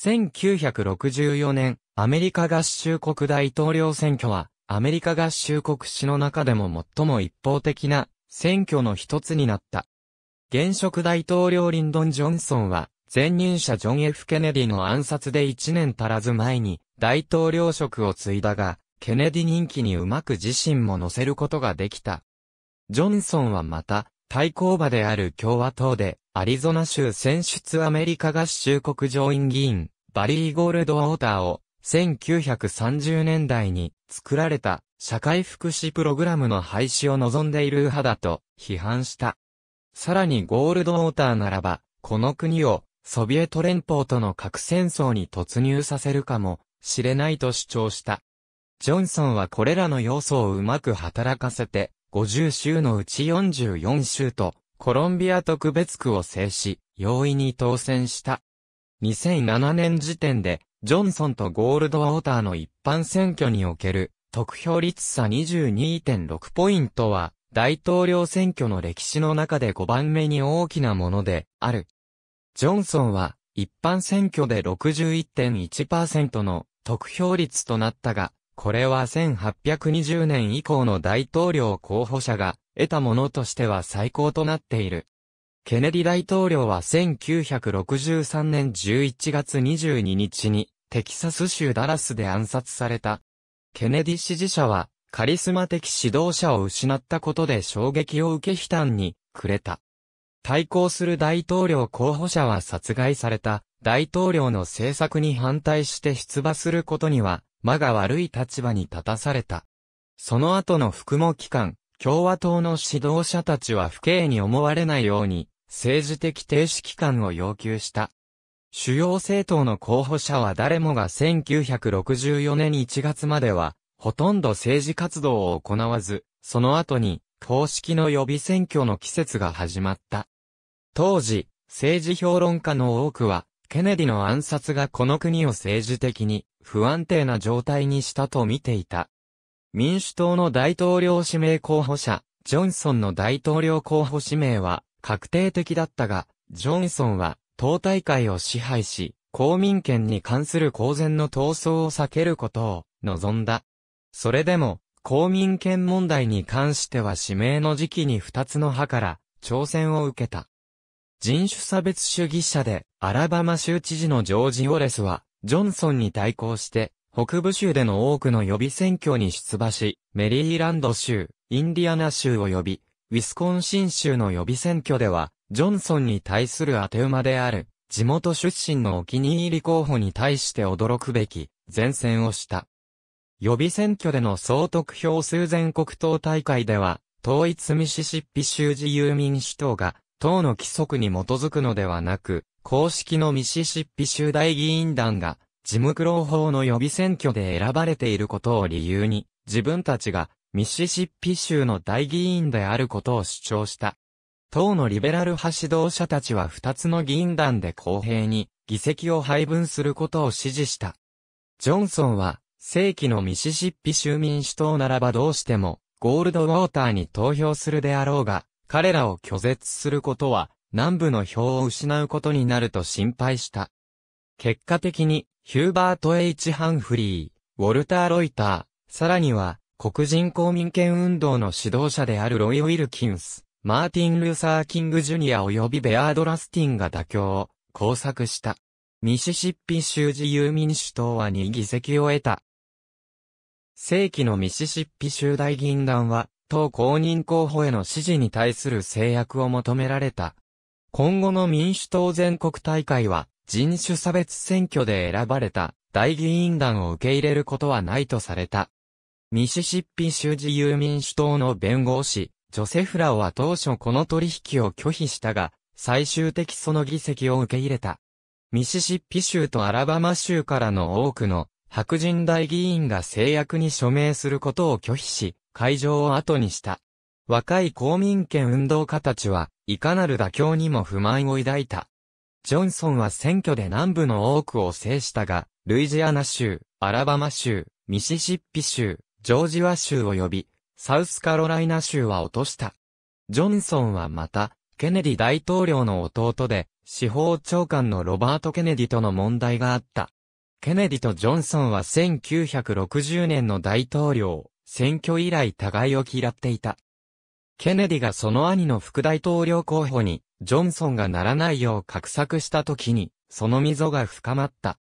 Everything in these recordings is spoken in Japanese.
1964年、アメリカ合衆国大統領選挙は、アメリカ合衆国史の中でも最も一方的な選挙の一つになった。現職大統領リンドン・ジョンソンは、前任者ジョン・ F・ ケネディの暗殺で1年足らず前に大統領職を継いだが、ケネディ人気にうまく自身も乗せることができた。ジョンソンはまた、対抗馬である共和党で、アリゾナ州選出アメリカ合衆国上院議員、バリー・ゴールドウォーターを1930年代に作られた社会福祉プログラムの廃止を望んでいる派だと批判した。さらにゴールドウォーターならば、この国をソビエト連邦との核戦争に突入させるかもしれないと主張した。ジョンソンはこれらの要素をうまく働かせて、50州のうち44州とコロンビア特別区を制し、容易に当選した。2007年時点で、ジョンソンとゴールドウォーターの一般選挙における、得票率差22.6ポイントは、大統領選挙の歴史の中で5番目に大きなものである。ジョンソンは、一般選挙で61.1%の得票率となったが、これは1820年以降の大統領候補者が得たものとしては最高となっている。ケネディ大統領は1963年11月22日に、テキサス州ダラスで暗殺された。ケネディ支持者は、カリスマ的指導者を失ったことで衝撃を受け悲嘆に、くれた。対抗する大統領候補者は殺害された。大統領の政策に反対して出馬することには、間が悪い立場に立たされた。その後の服務機関、共和党の指導者たちは不敬に思われないように、政治的停止期間を要求した。主要政党の候補者は誰もが1964年1月までは、ほとんど政治活動を行わず、その後に、公式の予備選挙の季節が始まった。当時、政治評論家の多くは、ケネディの暗殺がこの国を政治的に不安定な状態にしたと見ていた。民主党の大統領指名候補者、ジョンソンの大統領候補指名は、確定的だったが、ジョンソンは、党大会を支配し、公民権に関する公然の闘争を避けることを望んだ。それでも、公民権問題に関しては指名の時期に二つの派から挑戦を受けた。人種差別主義者で、アラバマ州知事のジョージ・オレスは、ジョンソンに対抗して、北部州での多くの予備選挙に出馬し、メリーランド州、インディアナ州及び、ウィスコンシン州の予備選挙では、ジョンソンに対する当て馬である、地元出身のお気に入り候補に対して驚くべき、前線をした。予備選挙での総得票数全国党大会では、統一ミシシッピ州自由民主党が、党の規則に基づくのではなく、公式のミシシッピ州大議員団が、ジムクロー法の予備選挙で選ばれていることを理由に、自分たちがミシシッピ州の大議員であることを主張した。党のリベラル派指導者たちは二つの議員団で公平に議席を配分することを支持した。ジョンソンは、正規のミシシッピ州民主党ならばどうしても、ゴールドウォーターに投票するであろうが、彼らを拒絶することは、南部の票を失うことになると心配した。結果的に、ヒューバート・ H・ ハンフリー、ウォルター・ロイター、さらには、黒人公民権運動の指導者であるロイ・ウィルキンス、マーティン・ルーサー・キング・ジュニア及びベアード・ラスティンが妥協を工作した。ミシシッピ州自由民主党は2議席を得た。正規のミシシッピ州大議員団は、党公認候補への支持に対する制約を求められた。今後の民主党全国大会は、人種差別選挙で選ばれた大議員団を受け入れることはないとされた。ミシシッピ州自由民主党の弁護士、ジョセフラオは当初この取引を拒否したが、最終的その議席を受け入れた。ミシシッピ州とアラバマ州からの多くの白人大議員が制約に署名することを拒否し、会場を後にした。若い公民権運動家たちは、いかなる妥協にも不満を抱いた。ジョンソンは選挙で南部の多くを制したが、ルイジアナ州、アラバマ州、ミシシッピ州、ジョージア州及び、サウスカロライナ州は落とした。ジョンソンはまた、ケネディ大統領の弟で、司法長官のロバート・ケネディとの問題があった。ケネディとジョンソンは1960年の大統領、選挙以来互いを嫌っていた。ケネディがその兄の副大統領候補に、ジョンソンがならないよう画策した時に、その溝が深まった。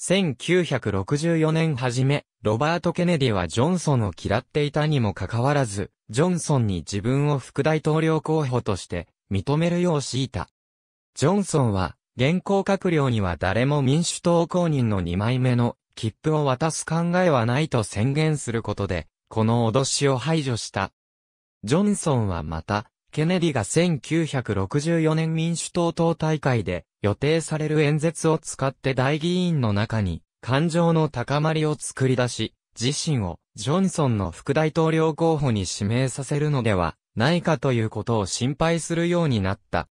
1964年初め、ロバート・ケネディはジョンソンを嫌っていたにもかかわらず、ジョンソンに自分を副大統領候補として認めるよう強いた。ジョンソンは、現行閣僚には誰も民主党公認の2枚目の切符を渡す考えはないと宣言することで、この脅しを排除した。ジョンソンはまた、ケネディが1964年民主党党大会で予定される演説を使って大議員の中に感情の高まりを作り出し、自身をジョンソンの副大統領候補に指名させるのではないかということを心配するようになった。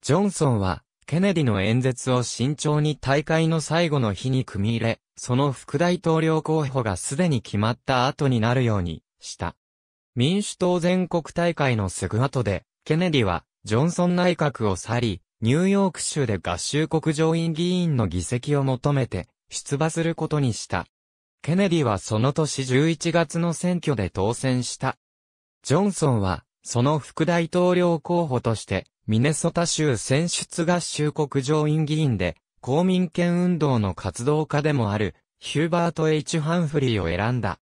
ジョンソンはケネディの演説を慎重に大会の最後の日に組み入れ、その副大統領候補がすでに決まった後になるようにした。民主党全国大会のすぐ後で、ケネディは、ジョンソン内閣を去り、ニューヨーク州で合衆国上院議員の議席を求めて、出馬することにした。ケネディはその年11月の選挙で当選した。ジョンソンは、その副大統領候補として、ミネソタ州選出合衆国上院議員で、公民権運動の活動家でもある、ヒューバート・ H・ ハンフリーを選んだ。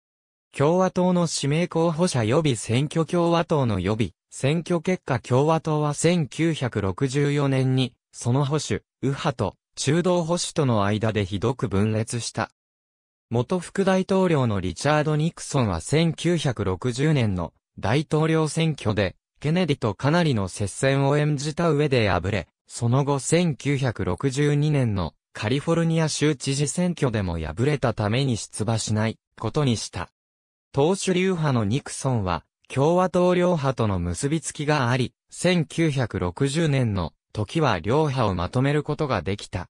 共和党の指名候補者予備選挙共和党の予備選挙結果共和党は1964年にその保守、右派と中道保守との間でひどく分裂した。元副大統領のリチャード・ニクソンは1960年の大統領選挙で、ケネディとかなりの接戦を演じた上で敗れ、その後1962年のカリフォルニア州知事選挙でも敗れたために出馬しないことにした。党首流派のニクソンは、共和党両派との結びつきがあり、1960年の時は両派をまとめることができた。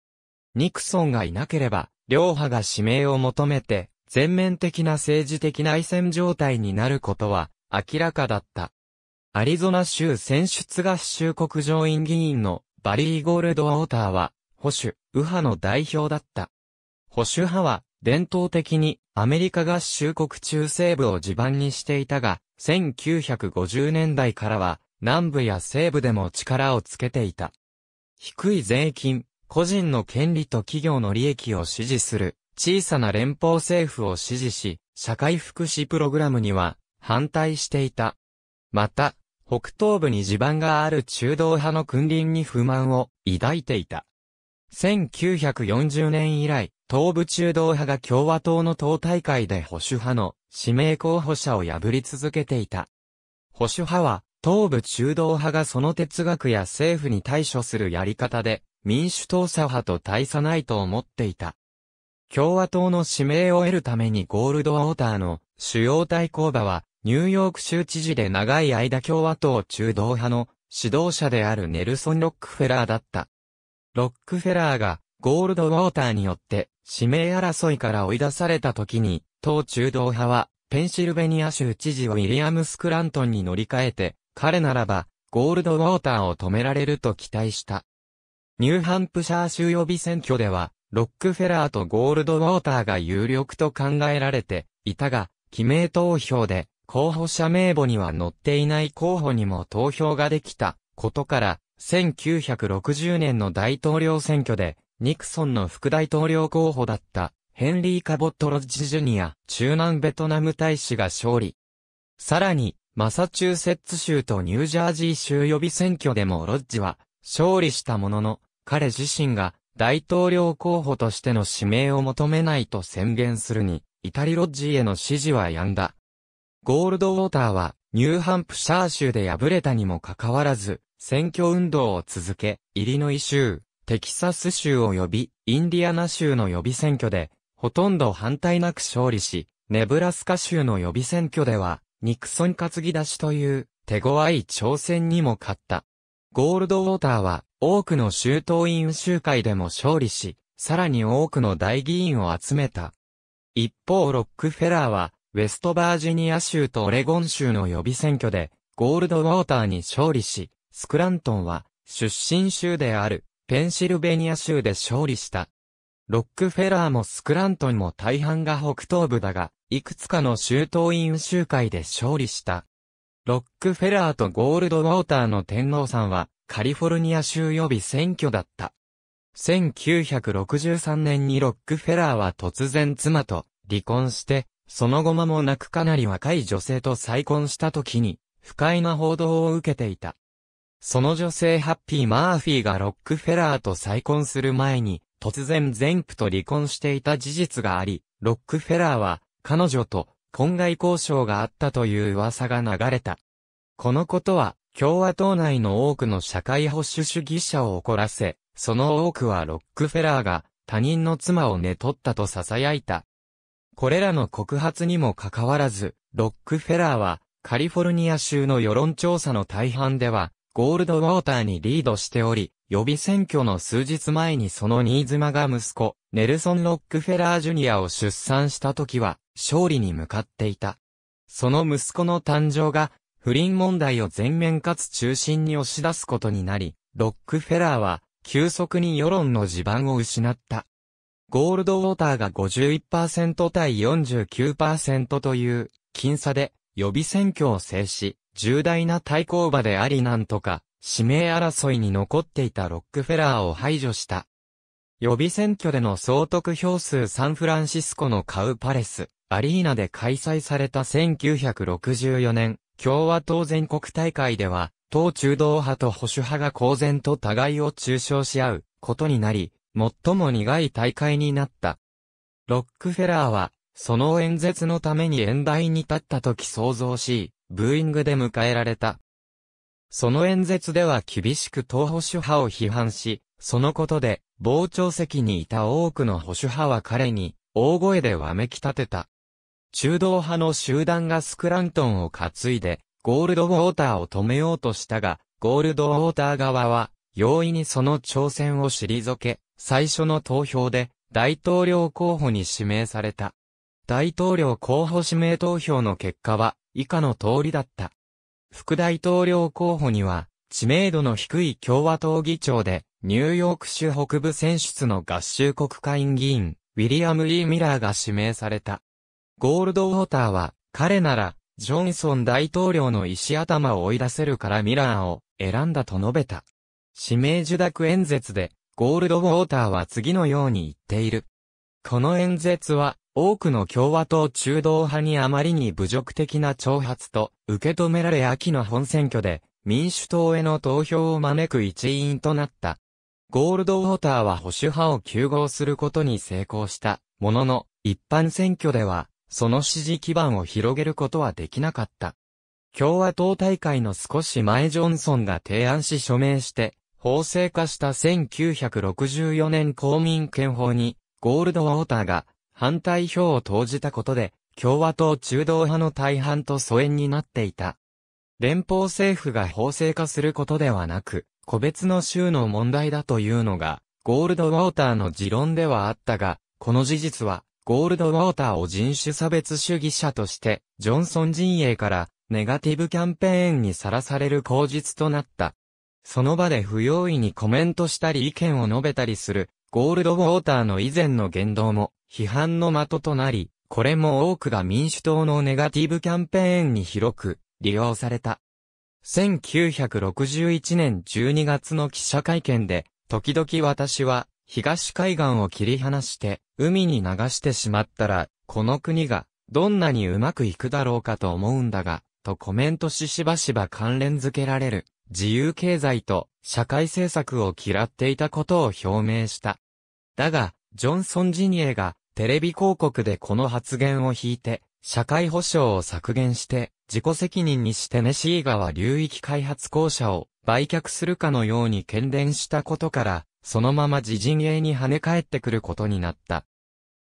ニクソンがいなければ、両派が指名を求めて、全面的な政治的内戦状態になることは明らかだった。アリゾナ州選出合衆国上院議員のバリー・ゴールド・ウォーターは保守、右派の代表だった。保守派は伝統的にアメリカ合衆国中西部を地盤にしていたが、1950年代からは南部や西部でも力をつけていた。低い税金、個人の権利と企業の利益を支持する小さな連邦政府を支持し、社会福祉プログラムには反対していた。また、北東部に地盤がある中道派の君臨に不満を抱いていた。1940年以来、東部中道派が共和党の党大会で保守派の指名候補者を破り続けていた。保守派は、東部中道派がその哲学や政府に対処するやり方で、民主党左派と大差ないと思っていた。共和党の指名を得るためにゴールドウォーターの主要対抗馬は、ニューヨーク州知事で長い間共和党中道派の指導者であるネルソン・ロックフェラーだった。ロックフェラーがゴールドウォーターによって指名争いから追い出された時に、当中道派は、ペンシルベニア州知事をウィリアムス・クラントンに乗り換えて、彼ならば、ゴールドウォーターを止められると期待した。ニューハンプシャー州予備選挙では、ロックフェラーとゴールドウォーターが有力と考えられていたが、記名投票で候補者名簿には載っていない候補にも投票ができたことから、1960年の大統領選挙でニクソンの副大統領候補だった、ヘンリー・カボット・ロッジ・ジュニア、中南ベトナム大使が勝利。さらに、マサチューセッツ州とニュージャージー州予備選挙でもロッジは、勝利したものの、彼自身が大統領候補としての指名を求めないと宣言するに、イタリロッジへの支持は止んだ。ゴールドウォーターは、ニューハンプシャー州で敗れたにもかかわらず、選挙運動を続け、イリノイ州、テキサス州及びインディアナ州の予備選挙で、ほとんど反対なく勝利し、ネブラスカ州の予備選挙では、ニクソン担ぎ出しという手強い挑戦にも勝った。ゴールドウォーターは多くの州党員集会でも勝利し、さらに多くの大議員を集めた。一方ロックフェラーは、ウェストバージニア州とオレゴン州の予備選挙で、ゴールドウォーターに勝利し、スクラントンは、出身州である、ペンシルベニア州で勝利した。ロックフェラーもスクラントンも大半が北東部だが、いくつかの州党員集会で勝利した。ロックフェラーとゴールドウォーターの天皇さんは、カリフォルニア州予備選挙だった。1963年にロックフェラーは突然妻と離婚して、その後間もなくかなり若い女性と再婚した時に、不快な報道を受けていた。その女性ハッピー・マーフィーがロックフェラーと再婚する前に、突然前夫と離婚していた事実があり、ロックフェラーは、彼女と婚外交渉があったという噂が流れた。このことは、共和党内の多くの社会保守主義者を怒らせ、その多くはロックフェラーが他人の妻を寝取ったと囁いた。これらの告発にもかかわらず、ロックフェラーはカリフォルニア州の世論調査の大半ではゴールドウォーターにリードしており、予備選挙の数日前にその新妻が息子、ネルソン・ロックフェラー・ジュニアを出産した時は、勝利に向かっていた。その息子の誕生が、不倫問題を全面かつ中心に押し出すことになり、ロックフェラーは、急速に世論の地盤を失った。ゴールドウォーターが51%対49%という、僅差で、予備選挙を制し、重大な対抗馬でありなんとか、指名争いに残っていたロックフェラーを排除した。予備選挙での総得票数サンフランシスコのカウパレス、アリーナで開催された1964年、共和党全国大会では、党中道派と保守派が公然と互いを中傷し合うことになり、最も苦い大会になった。ロックフェラーは、その演説のために演台に立った時想像し、ブーイングで迎えられた。その演説では厳しく党保守派を批判し、そのことで、傍聴席にいた多くの保守派は彼に、大声でわめき立てた。中道派の集団がスクラントンを担いで、ゴールドウォーターを止めようとしたが、ゴールドウォーター側は、容易にその挑戦を退け、最初の投票で、大統領候補に指名された。大統領候補指名投票の結果は以下の通りだった。副大統領候補には、知名度の低い共和党議長で、ニューヨーク州北部選出の合衆国会議員、ウィリアム・リー・ミラーが指名された。ゴールドウォーターは、彼なら、ジョンソン大統領の石頭を追い出せるからミラーを選んだと述べた。指名受諾演説で、ゴールドウォーターは次のように言っている。この演説は、多くの共和党中道派にあまりに侮辱的な挑発と受け止められ秋の本選挙で民主党への投票を招く一員となった。ゴールドウォーターは保守派を休合することに成功したものの一般選挙ではその支持基盤を広げることはできなかった。共和党大会の少し前ジョンソンが提案し署名して法制化した1964年公民権法にゴールドウォーターが反対票を投じたことで、共和党中道派の大半と疎遠になっていた。連邦政府が法制化することではなく、個別の州の問題だというのが、ゴールドウォーターの持論ではあったが、この事実は、ゴールドウォーターを人種差別主義者として、ジョンソン陣営から、ネガティブキャンペーンにさらされる口実となった。その場で不用意にコメントしたり意見を述べたりする、ゴールドウォーターの以前の言動も批判の的となり、これも多くが民主党のネガティブキャンペーンに広く利用された。1961年12月の記者会見で、時々私は東海岸を切り離して海に流してしまったら、この国がどんなにうまくいくだろうかと思うんだが、とコメントししばしば関連づけられる自由経済と社会政策を嫌っていたことを表明した。だが、ジョンソンジニエがテレビ広告でこの発言を引いて、社会保障を削減して、自己責任にしてネシー川流域開発公社を売却するかのように懸伝したことから、そのまま自陣営に跳ね返ってくることになった。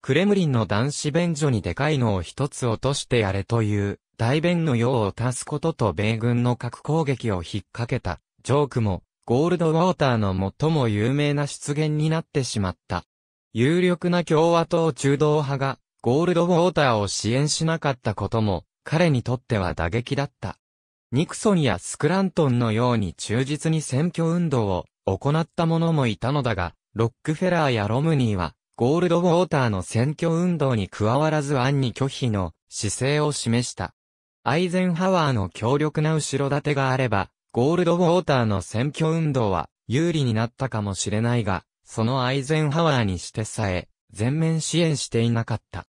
クレムリンの男子便所にでかいのを一つ落としてやれという、大便の用を足すことと米軍の核攻撃を引っ掛けた、ジョークも、ゴールドウォーターの最も有名な出現になってしまった。有力な共和党中道派が、ゴールドウォーターを支援しなかったことも、彼にとっては打撃だった。ニクソンやスクラントンのように忠実に選挙運動を行った者もいたのだが、ロックフェラーやロムニーは、ゴールドウォーターの選挙運動に加わらず暗に拒否の姿勢を示した。アイゼンハワーの強力な後ろ盾があれば、ゴールドウォーターの選挙運動は有利になったかもしれないが、そのアイゼンハワーにしてさえ、全面支援していなかった。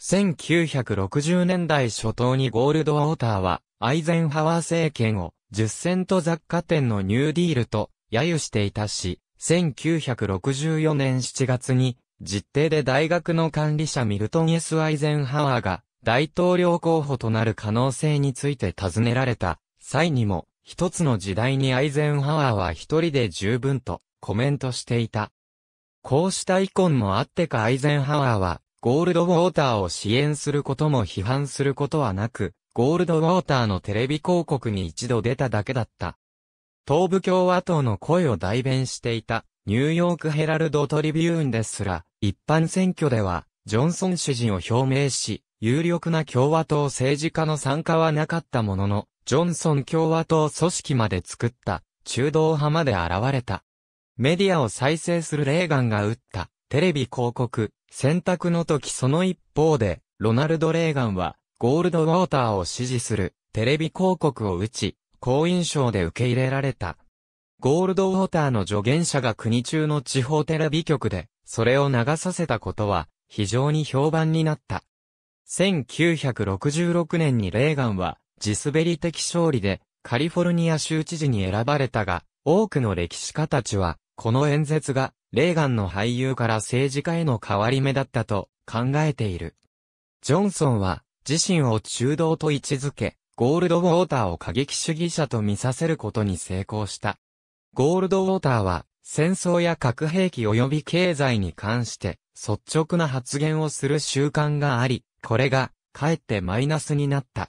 1960年代初頭にゴールドウォーターは、アイゼンハワー政権を、10セント雑貨店のニューディールと、揶揄していたし、1964年7月に、実定で大学の管理者ミルトン・ S・ アイゼンハワーが、大統領候補となる可能性について尋ねられた、際にも、一つの時代にアイゼンハワーは一人で十分とコメントしていた。こうした遺恨もあってかアイゼンハワーは、ゴールドウォーターを支援することも批判することはなく、ゴールドウォーターのテレビ広告に一度出ただけだった。東部共和党の声を代弁していた、ニューヨークヘラルドトリビューンですら、一般選挙では、ジョンソン支持を表明し、有力な共和党政治家の参加はなかったものの、ジョンソン共和党組織まで作った中道派まで現れた。メディアを再生するレーガンが打ったテレビ広告選択の時その一方でロナルド・レーガンはゴールドウォーターを支持するテレビ広告を打ち好印象で受け入れられた。ゴールドウォーターの助言者が国中の地方テレビ局でそれを流させたことは非常に評判になった。1966年にレーガンは地滑り的勝利でカリフォルニア州知事に選ばれたが、多くの歴史家たちは、この演説が、レーガンの俳優から政治家への変わり目だったと考えている。ジョンソンは、自身を中道と位置づけ、ゴールドウォーターを過激主義者と見させることに成功した。ゴールドウォーターは、戦争や核兵器及び経済に関して、率直な発言をする習慣があり、これが、かえってマイナスになった。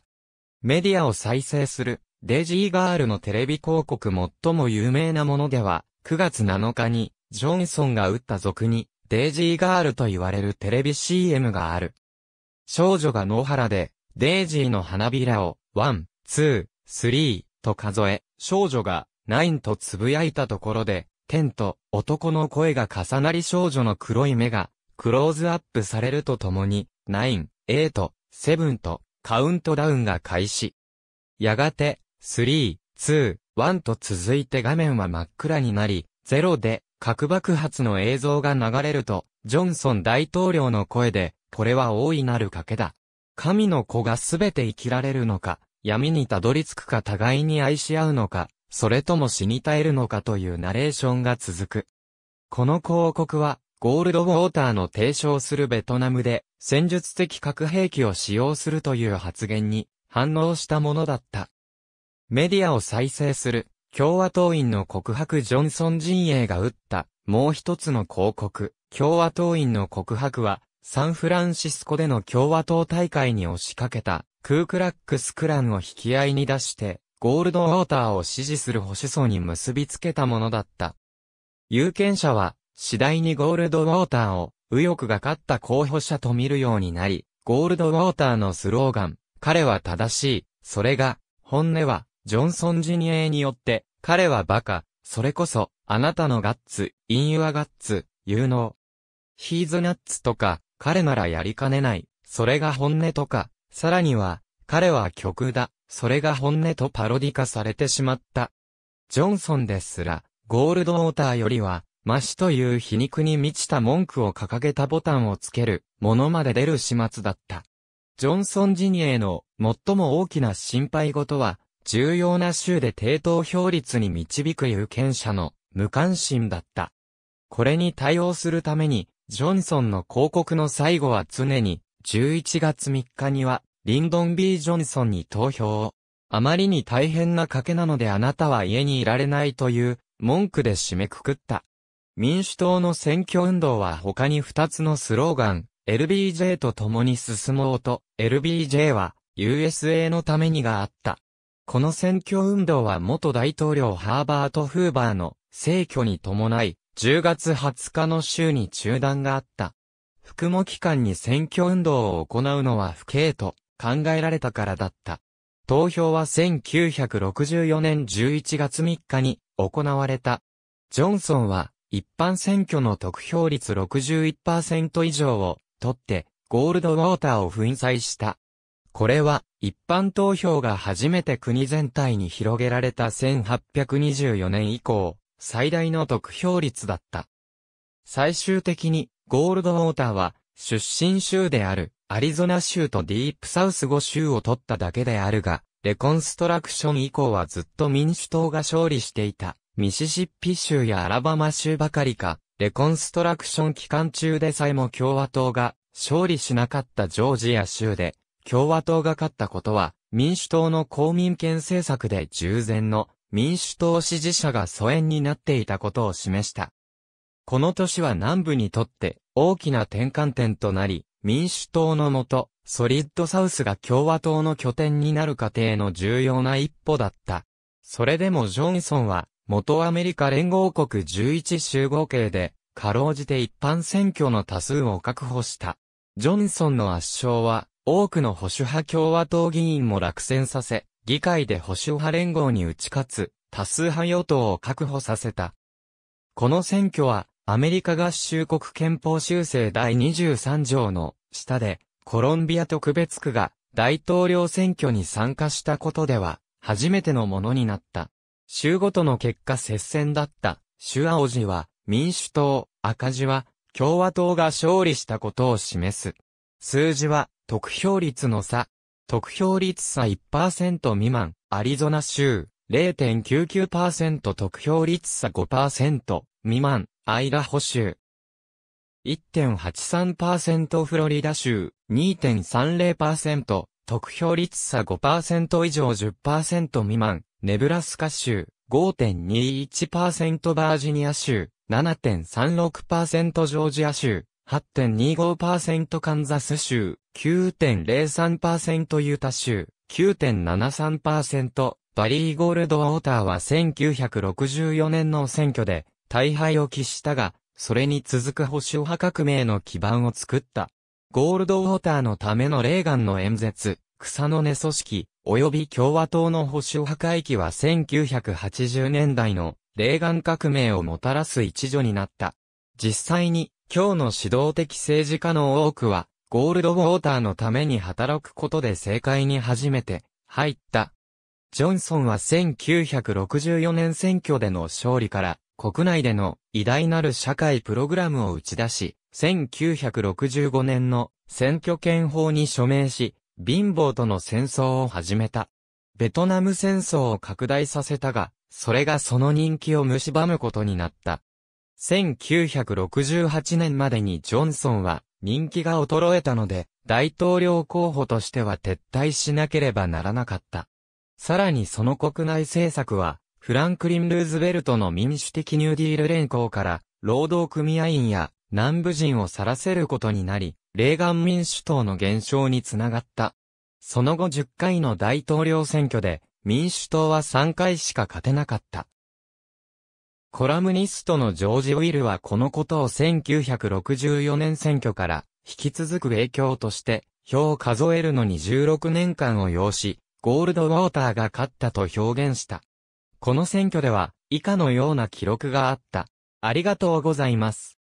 メディアを再生する、デジーガールのテレビ広告最も有名なものでは、9月7日に、ジョンソンが打った俗に、デイジーガールと言われるテレビ CM がある。少女が野原で、デイジーの花びらを、1、2、3と数え、少女が、ナインと呟いたところで、天と男の声が重なり少女の黒い目が、クローズアップされるとともに、ナイン、セブ7とカウントダウンが開始。やがて、3、2、1と続いて画面は真っ暗になり、0で核爆発の映像が流れると、ジョンソン大統領の声で、これは大いなる賭けだ。神の子がすべて生きられるのか、闇にたどり着くか互いに愛し合うのか、それとも死に絶えるのかというナレーションが続く。この広告は、ゴールドウォーターの提唱するベトナムで戦術的核兵器を使用するという発言に反応したものだった。メディアを再生する共和党員の告白ジョンソン陣営が打ったもう一つの広告共和党員の告白はサンフランシスコでの共和党大会に押しかけたクークラックスクランを引き合いに出してゴールドウォーターを支持する保守層に結びつけたものだった。有権者は、次第にゴールドウォーターを右翼が勝った候補者と見るようになり、ゴールドウォーターのスローガン、彼は正しい、それが、本音は、ジョンソン陣営によって、彼はバカ、それこそ、あなたのガッツ、インユアガッツ、有能。ヒーズナッツとか、彼ならやりかねない、それが本音とか、さらには、彼は曲だ、それが本音とパロディ化されてしまった。ジョンソンですら、ゴールドウォーターよりは、マシという皮肉に満ちた文句を掲げたボタンをつける、ものまで出る始末だった。ジョンソン陣営の最も大きな心配事は、重要な州で低投票率に導く有権者の無関心だった。これに対応するために、ジョンソンの広告の最後は常に、11月3日には、リンドン・ B・ ジョンソンに投票を。あまりに大変な賭けなのであなたは家にいられないという、文句で締めくくった。民主党の選挙運動は他に2つのスローガン、LBJ と共に進もうと、LBJ は USA のためにがあった。この選挙運動は元大統領ハーバート・フーバーの逝去に伴い、10月20日の週に中断があった。服務期間に選挙運動を行うのは不敬と考えられたからだった。投票は1964年11月3日に行われた。ジョンソンは一般選挙の得票率61%以上を取って、ゴールドウォーターを粉砕した。これは、一般投票が初めて国全体に広げられた1824年以降、最大の得票率だった。最終的に、ゴールドウォーターは、出身州である、アリゾナ州とディープサウス5州を取っただけであるが、レコンストラクション以降はずっと民主党が勝利していた。ミシシッピ州やアラバマ州ばかりか、レコンストラクション期間中でさえも共和党が勝利しなかったジョージア州で、共和党が勝ったことは、民主党の公民権政策で従前の民主党支持者が疎遠になっていたことを示した。この年は南部にとって大きな転換点となり、民主党のもと、ソリッドサウスが共和党の拠点になる過程の重要な一歩だった。それでもジョンソンは元アメリカ連合国11州合計で、かろうじて一般選挙の多数を確保した。ジョンソンの圧勝は、多くの保守派共和党議員も落選させ、議会で保守派連合に打ち勝つ、多数派与党を確保させた。この選挙は、アメリカ合衆国憲法修正第23条の下で、コロンビア特別区が大統領選挙に参加したことでは、初めてのものになった。州ごとの結果接戦だった、州青字は、民主党、赤字は、共和党が勝利したことを示す。数字は、得票率の差。得票率差1%未満、アリゾナ州、0.99%得票率差5%未満、アイラホ州。1.83%フロリダ州、2.30%得票率差5%以上10%未満、ネブラスカ州、5.21%バージニア州、7.36%ジョージア州、8.25%カンザス州、9.03%ユタ州、9.73%バリー・ゴールド・ウォーターは1964年の選挙で大敗を喫したが、それに続く保守派革命の基盤を作った。ゴールド・ウォーターのためのレーガンの演説、草の根組織、及び共和党の保守派壊期は1980年代のレーガン革命をもたらす一助になった。実際に、今日の指導的政治家の多くは、ゴールドウォーターのために働くことで政界に初めて入った。ジョンソンは1964年選挙での勝利から国内での偉大なる社会プログラムを打ち出し、1965年の選挙権法に署名し、貧乏との戦争を始めた。ベトナム戦争を拡大させたが、それがその人気を蝕むことになった。1968年までにジョンソンは人気が衰えたので、大統領候補としては撤退しなければならなかった。さらにその国内政策は、フランクリン・ルーズベルトの民主的ニューディール連合から、労働組合員や南部人を去らせることになり、レーガン民主党の減少につながった。その後10回の大統領選挙で、民主党は3回しか勝てなかった。コラムニストのジョージ・ウィルはこのことを1964年選挙から引き続く影響として票を数えるのに16年間を要し、ゴールドウォーターが勝ったと表現した。この選挙では以下のような記録があった。ありがとうございます。